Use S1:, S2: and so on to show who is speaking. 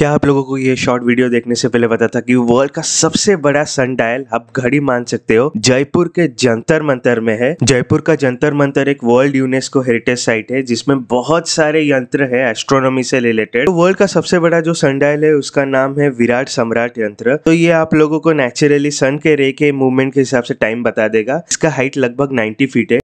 S1: क्या आप लोगों को ये शॉर्ट वीडियो देखने से पहले पता था कि वर्ल्ड का सबसे बड़ा सन डायल आप घड़ी मान सकते हो जयपुर के जंतर मंतर में है जयपुर का जंतर मंतर एक वर्ल्ड यूनेस्को हेरिटेज साइट है जिसमें बहुत सारे यंत्र है एस्ट्रोनॉमी से रिलेटेड तो वर्ल्ड का सबसे बड़ा जो सन डायल है उसका नाम है विराट सम्राट यंत्र तो ये आप लोगों को नेचुरली सन के रे के मूवमेंट के हिसाब से टाइम बता देगा इसका हाइट लगभग नाइन्टी फीट है